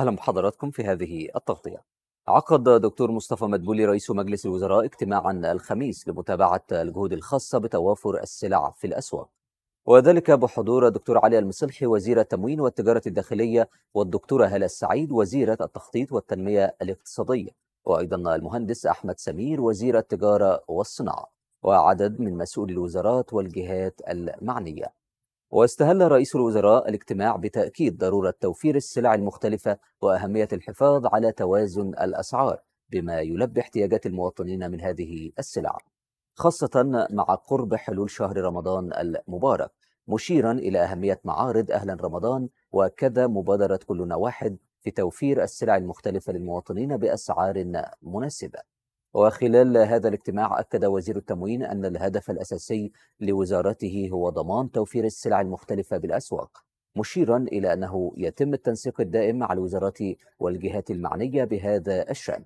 أهلا بحضراتكم في هذه التغطية عقد دكتور مصطفى مدبولي رئيس مجلس الوزراء اجتماعا الخميس لمتابعة الجهود الخاصة بتوافر السلع في الأسواق وذلك بحضور الدكتور علي المصلحي وزير التموين والتجارة الداخلية والدكتورة هلا السعيد وزيرة التخطيط والتنمية الاقتصادية وأيضا المهندس أحمد سمير وزير التجارة والصناعة وعدد من مسؤولي الوزارات والجهات المعنية واستهل رئيس الوزراء الاجتماع بتأكيد ضرورة توفير السلع المختلفة وأهمية الحفاظ على توازن الأسعار بما يلبي احتياجات المواطنين من هذه السلع خاصة مع قرب حلول شهر رمضان المبارك مشيرا إلى أهمية معارض أهلا رمضان وكذا مبادرة كلنا واحد في توفير السلع المختلفة للمواطنين بأسعار مناسبة وخلال هذا الاجتماع أكد وزير التموين أن الهدف الأساسي لوزارته هو ضمان توفير السلع المختلفة بالأسواق مشيرا إلى أنه يتم التنسيق الدائم مع الوزارات والجهات المعنية بهذا الشأن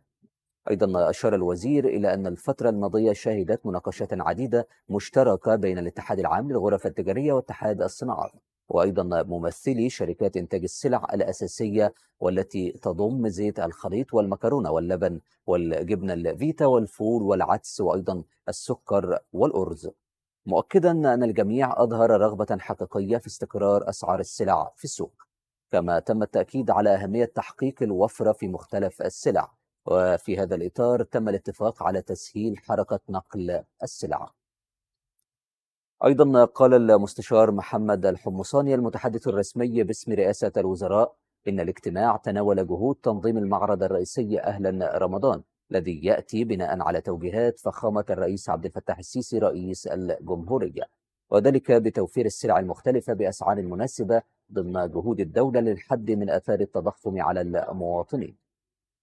أيضا أشار الوزير إلى أن الفترة الماضية شهدت مناقشات عديدة مشتركة بين الاتحاد العام للغرف التجارية واتحاد الصناعات وأيضا ممثلي شركات إنتاج السلع الأساسية والتي تضم زيت الخليط والمكرونة واللبن والجبنة الفيتا والفول والعدس وأيضا السكر والأرز مؤكدا أن الجميع أظهر رغبة حقيقية في استقرار أسعار السلع في السوق كما تم التأكيد على أهمية تحقيق الوفرة في مختلف السلع وفي هذا الإطار تم الاتفاق على تسهيل حركة نقل السلع أيضا قال المستشار محمد الحمصاني المتحدث الرسمي باسم رئاسة الوزراء إن الاجتماع تناول جهود تنظيم المعرض الرئيسي أهلا رمضان الذي يأتي بناء على توجيهات فخامة الرئيس عبد الفتاح السيسي رئيس الجمهورية وذلك بتوفير السلع المختلفة بأسعار مناسبة ضمن جهود الدولة للحد من آثار التضخم على المواطنين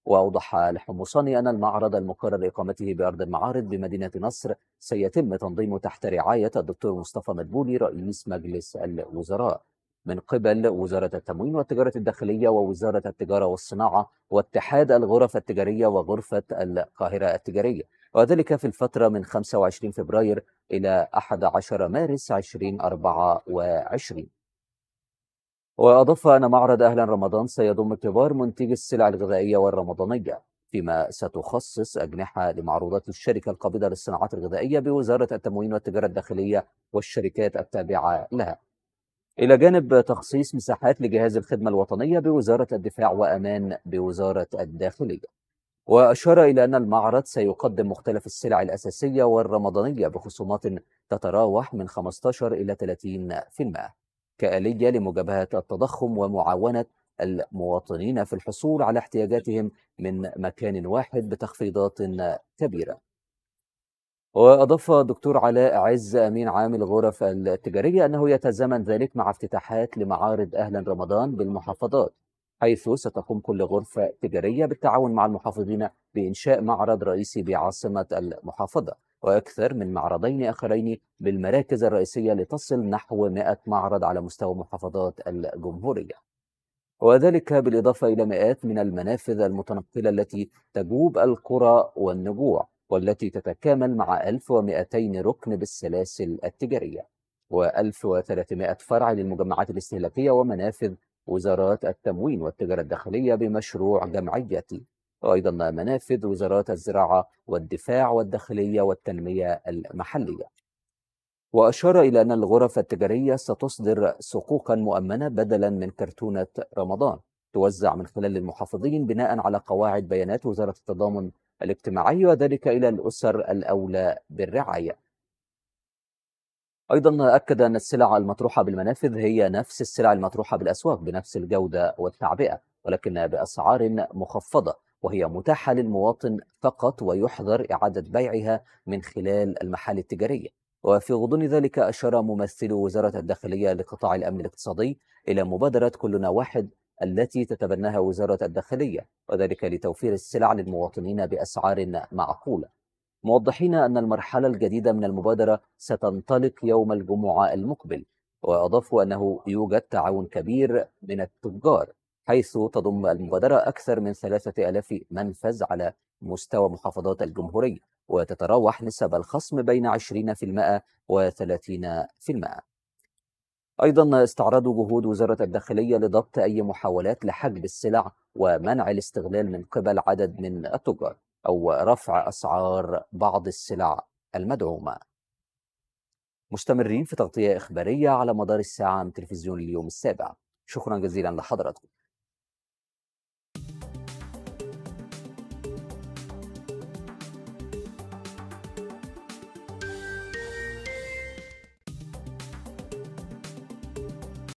وأوضح الحمصاني أن المعرض المقرر لإقامته بأرض المعارض بمدينة نصر سيتم تنظيمه تحت رعاية الدكتور مصطفى مدبولي رئيس مجلس الوزراء من قبل وزارة التموين والتجارة الداخلية ووزارة التجارة والصناعة واتحاد الغرف التجارية وغرفة القاهرة التجارية وذلك في الفترة من 25 فبراير إلى 11 مارس 2024 وأضاف أن معرض أهلا رمضان سيضم كبار منتجي السلع الغذائية والرمضانية فيما ستخصص أجنحة لمعروضات الشركة القابضة للصناعات الغذائية بوزارة التموين والتجارة الداخلية والشركات التابعة لها إلى جانب تخصيص مساحات لجهاز الخدمة الوطنية بوزارة الدفاع وأمان بوزارة الداخلية وأشار إلى أن المعرض سيقدم مختلف السلع الأساسية والرمضانية بخصومات تتراوح من 15 إلى 30% كآلية لمجابهة التضخم ومعاونة المواطنين في الحصول على احتياجاتهم من مكان واحد بتخفيضات كبيره وأضاف الدكتور علاء عز أمين عام الغرف التجارية أنه يتزامن ذلك مع افتتاحات لمعارض أهلا رمضان بالمحافظات حيث ستقوم كل غرفة تجارية بالتعاون مع المحافظين بإنشاء معرض رئيسي بعاصمة المحافظة وأكثر من معرضين آخرين بالمراكز الرئيسية لتصل نحو 100 معرض على مستوى محافظات الجمهورية وذلك بالإضافة إلى مئات من المنافذ المتنقلة التي تجوب القرى والنجوع والتي تتكامل مع 1200 ركن بالسلاسل التجارية و1300 فرع للمجمعات الاستهلاكية ومنافذ وزارات التموين والتجارة الداخلية بمشروع جمعيتي وأيضا منافذ وزارات الزراعة والدفاع والداخلية والتنمية المحلية وأشار إلى أن الغرف التجارية ستصدر صكوكا مؤمنة بدلا من كرتونة رمضان توزع من خلال المحافظين بناء على قواعد بيانات وزارة التضامن الاجتماعي وذلك إلى الأسر الأولى بالرعاية أيضا أكد أن السلع المطروحة بالمنافذ هي نفس السلع المطروحة بالأسواق بنفس الجودة والتعبئة ولكن بأسعار مخفضة وهي متاحة للمواطن فقط ويحظر إعادة بيعها من خلال المحال التجارية وفي غضون ذلك أشار ممثل وزارة الداخلية لقطاع الأمن الاقتصادي إلى مبادرة كلنا واحد التي تتبناها وزارة الداخلية وذلك لتوفير السلع للمواطنين بأسعار معقولة موضحين أن المرحلة الجديدة من المبادرة ستنطلق يوم الجمعة المقبل وأضافوا أنه يوجد تعاون كبير من التجار حيث تضم المبادرة أكثر من 3000 منفذ على مستوى محافظات الجمهورية وتتراوح نسب الخصم بين 20% و 30%. أيضا استعرضوا جهود وزارة الداخلية لضبط أي محاولات لحجب السلع ومنع الاستغلال من قبل عدد من التجار أو رفع أسعار بعض السلع المدعومة. مستمرين في تغطية إخبارية على مدار الساعة من تلفزيون اليوم السابع. شكرا جزيلا لحضراتكم.